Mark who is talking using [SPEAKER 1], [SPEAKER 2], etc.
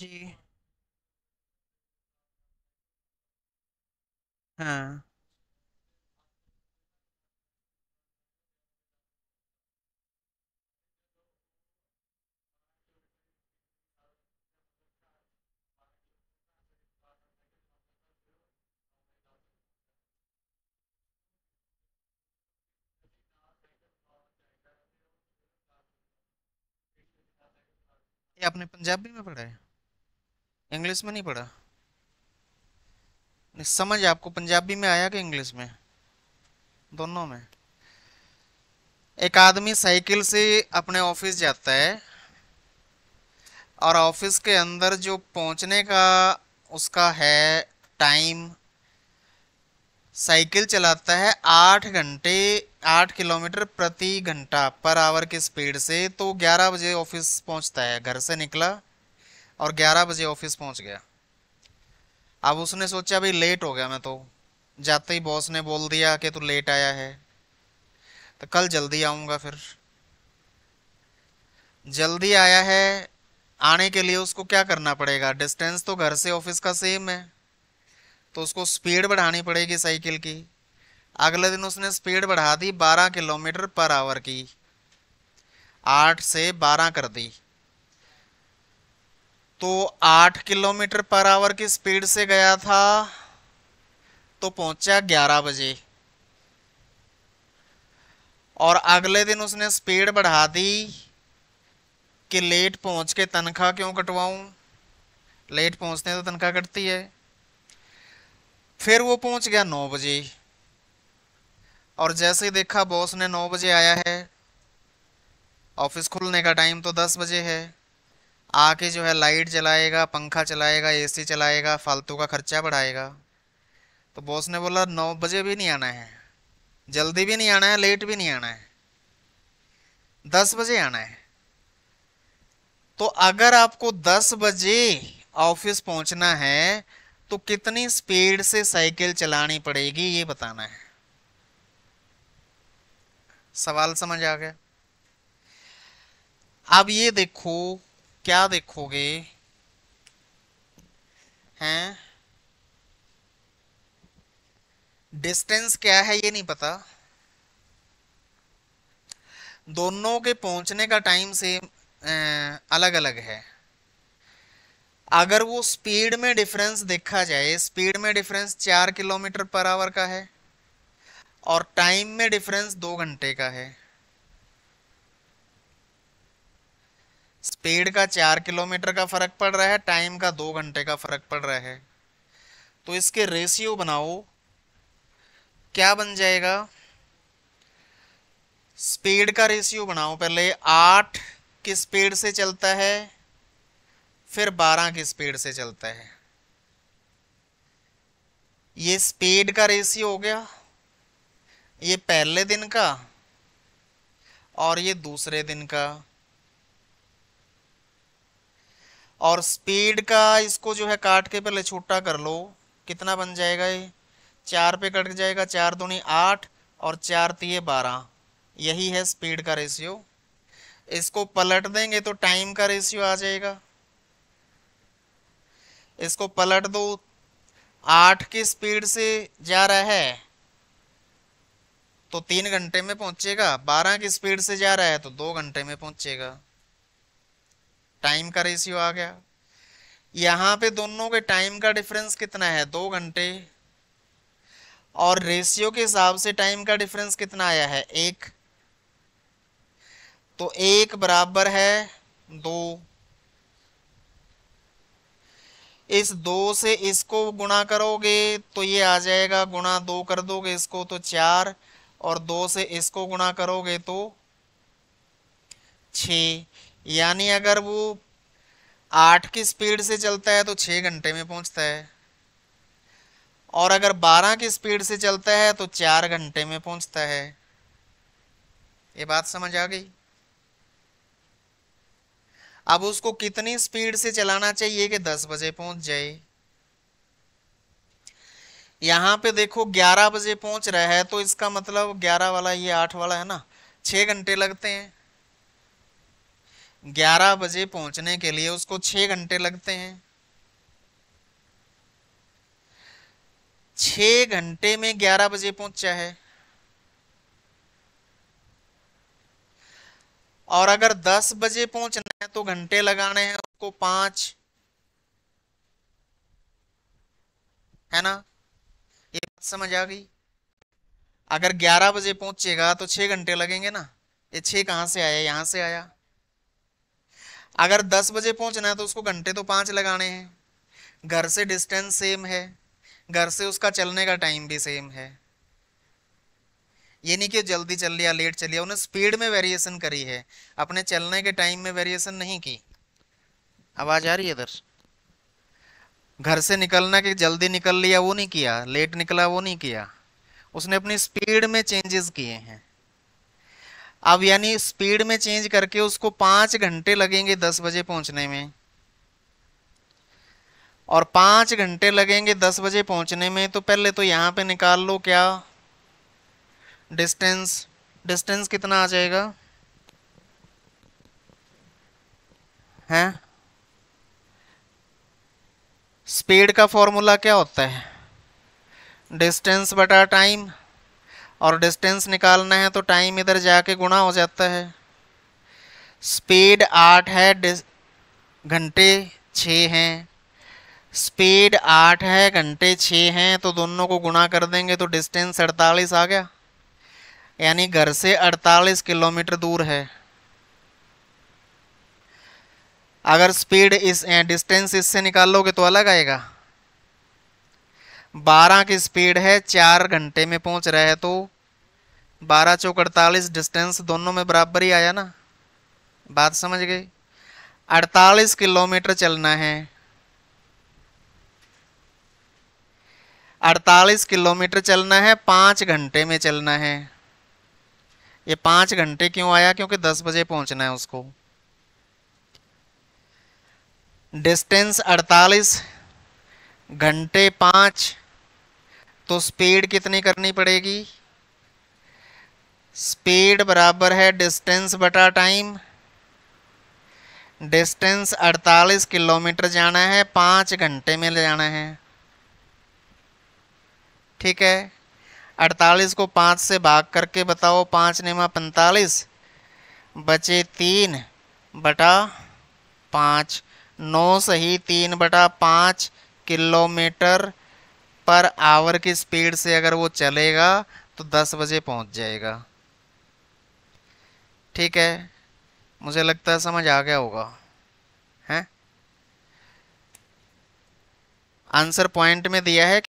[SPEAKER 1] जी हाँ। ये आपने पंजाबी में पढ़ा है इंग्लिश में नहीं पढ़ा नहीं समझ आपको पंजाबी में आया कि इंग्लिश में दोनों में एक आदमी साइकिल से अपने ऑफिस जाता है और ऑफिस के अंदर जो पहुंचने का उसका है टाइम साइकिल चलाता है आठ घंटे आठ किलोमीटर प्रति घंटा पर आवर की स्पीड से तो ग्यारह बजे ऑफिस पहुंचता है घर से निकला और ग्यारह बजे ऑफिस पहुंच गया अब उसने सोचा भाई लेट हो गया मैं तो जाते ही बॉस ने बोल दिया कि तू लेट आया है तो कल जल्दी आऊँगा फिर जल्दी आया है आने के लिए उसको क्या करना पड़ेगा डिस्टेंस तो घर से ऑफिस का सेम है तो उसको स्पीड बढ़ानी पड़ेगी साइकिल की अगले दिन उसने स्पीड बढ़ा दी 12 किलोमीटर पर आवर की 8 से 12 कर दी तो आठ किलोमीटर पर आवर की स्पीड से गया था तो पहुंचा ग्यारह बजे और अगले दिन उसने स्पीड बढ़ा दी कि लेट पहुंच के तनख्वाह क्यों कटवाऊं लेट पहुंचते हैं तो तनख्वाह कटती है फिर वो पहुंच गया नौ बजे और जैसे ही देखा बॉस ने नौ बजे आया है ऑफिस खुलने का टाइम तो दस बजे है आके जो है लाइट चलाएगा पंखा चलाएगा एसी चलाएगा फालतू का खर्चा बढ़ाएगा तो बॉस ने बोला नौ बजे भी नहीं आना है जल्दी भी नहीं आना है लेट भी नहीं आना है दस बजे आना है तो अगर आपको दस बजे ऑफिस पहुंचना है तो कितनी स्पीड से साइकिल चलानी पड़ेगी ये बताना है सवाल समझ आ गया अब ये देखो क्या देखोगे हैं डिस्टेंस क्या है ये नहीं पता दोनों के पहुंचने का टाइम सेम अलग अलग है अगर वो स्पीड में डिफरेंस देखा जाए स्पीड में डिफरेंस चार किलोमीटर पर आवर का है और टाइम में डिफरेंस दो घंटे का है स्पीड का चार किलोमीटर का फर्क पड़ रहा है टाइम का दो घंटे का फर्क पड़ रहा है तो इसके रेशियो बनाओ क्या बन जाएगा स्पीड का रेशियो बनाओ पहले आठ की स्पीड से चलता है फिर बारह की स्पीड से चलता है ये स्पीड का रेशियो हो गया ये पहले दिन का और ये दूसरे दिन का और स्पीड का इसको जो है काट के पहले छोटा कर लो कितना बन जाएगा ये चार पे कट जाएगा चार दूनी आठ और चार तीय बारह यही है स्पीड का रेशियो इसको पलट देंगे तो टाइम का रेशियो आ जाएगा इसको पलट दो आठ की स्पीड से जा रहा है तो तीन घंटे में पहुंचेगा बारह की स्पीड से जा रहा है तो दो घंटे में पहुंचेगा टाइम का रेशियो आ गया यहाँ पे दोनों के टाइम का डिफरेंस कितना है दो घंटे और रेशियो के हिसाब से टाइम का डिफरेंस कितना आया है एक तो एक बराबर है दो इस दो से इसको गुणा करोगे तो ये आ जाएगा गुणा दो कर दोगे इसको तो चार और दो से इसको गुणा करोगे तो छ यानी अगर वो आठ की स्पीड से चलता है तो छः घंटे में पहुंचता है और अगर बारह की स्पीड से चलता है तो चार घंटे में पहुंचता है ये बात समझ आ गई अब उसको कितनी स्पीड से चलाना चाहिए कि दस बजे पहुंच जाए यहाँ पे देखो ग्यारह बजे पहुंच रहा है तो इसका मतलब ग्यारह वाला ये आठ वाला है ना छह घंटे लगते हैं ग्यारह बजे पहुंचने के लिए उसको छ घंटे लगते हैं छ घंटे में ग्यारह बजे पहुंचा है और अगर दस बजे पहुंचना है तो घंटे लगाने हैं उसको पांच है ना ये बात समझ आ गई अगर ग्यारह बजे पहुंचेगा तो छह घंटे लगेंगे ना ये छे कहां से आया यहां से आया अगर दस बजे पहुंचना है तो उसको घंटे तो पाँच लगाने हैं घर से डिस्टेंस सेम है घर से उसका चलने का टाइम भी सेम है ये नहीं कि जल्दी चल लिया लेट चल लिया उन्हें स्पीड में वेरिएशन करी है अपने चलने के टाइम में वेरिएशन नहीं की आवाज़ आ रही है इधर घर से निकलना कि जल्दी निकल लिया वो नहीं किया लेट निकला वो नहीं किया उसने अपनी स्पीड में चेंजेस किए हैं अब यानी स्पीड में चेंज करके उसको पांच घंटे लगेंगे दस बजे पहुंचने में और पांच घंटे लगेंगे दस बजे पहुंचने में तो पहले तो यहां पे निकाल लो क्या डिस्टेंस डिस्टेंस कितना आ जाएगा हैं स्पीड का फॉर्मूला क्या होता है डिस्टेंस बटा टाइम और डिस्टेंस निकालना है तो टाइम इधर जाके गुणा हो जाता है स्पीड आठ है घंटे छः हैं स्पीड आठ है घंटे छः हैं तो दोनों को गुणा कर देंगे तो डिस्टेंस अड़तालीस आ गया यानी घर से अड़तालीस किलोमीटर दूर है अगर स्पीड इस डिस्टेंस इससे निकाल लोगे तो अलग आएगा बारह की स्पीड है चार घंटे में पहुंच रहा है तो बारह चौक अड़तालीस डिस्टेंस दोनों में बराबर ही आया ना बात समझ गई अड़तालीस किलोमीटर चलना है अड़तालीस किलोमीटर चलना है पाँच घंटे में चलना है ये पाँच घंटे क्यों आया क्योंकि दस बजे पहुंचना है उसको डिस्टेंस अड़तालीस घंटे पाँच तो स्पीड कितनी करनी पड़ेगी स्पीड बराबर है डिस्टेंस बटा टाइम डिस्टेंस 48 किलोमीटर जाना है पाँच घंटे में ले जाना है ठीक है 48 को पाँच से भाग करके बताओ पाँच नेमा पैंतालीस बचे तीन बटा पाँच नौ सही तीन बटा पाँच किलोमीटर पर आवर की स्पीड से अगर वो चलेगा तो दस बजे पहुंच जाएगा ठीक है मुझे लगता है समझ आ गया होगा हैं आंसर पॉइंट में दिया है